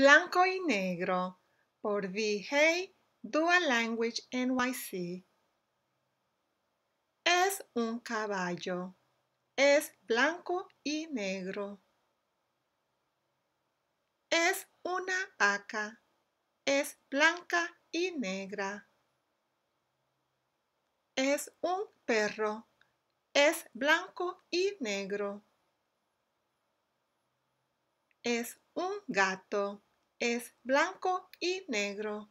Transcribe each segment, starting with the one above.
Blanco y Negro por VJ Dual Language NYC. Es un caballo. Es blanco y negro. Es una vaca. Es blanca y negra. Es un perro. Es blanco y negro. Es un gato es blanco y negro.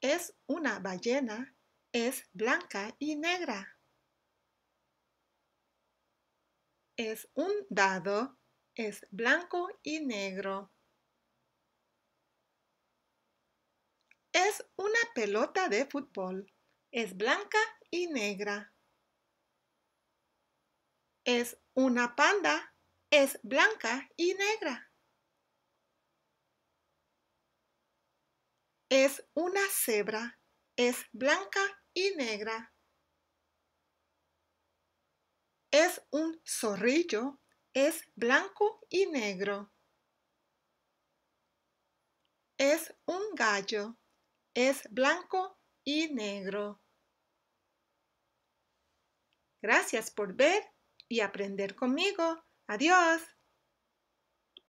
Es una ballena, es blanca y negra. Es un dado, es blanco y negro. Es una pelota de fútbol, es blanca y negra. Es una panda, es blanca y negra. Es una cebra, es blanca y negra. Es un zorrillo, es blanco y negro. Es un gallo, es blanco y negro. Gracias por ver y aprender conmigo. Adiós.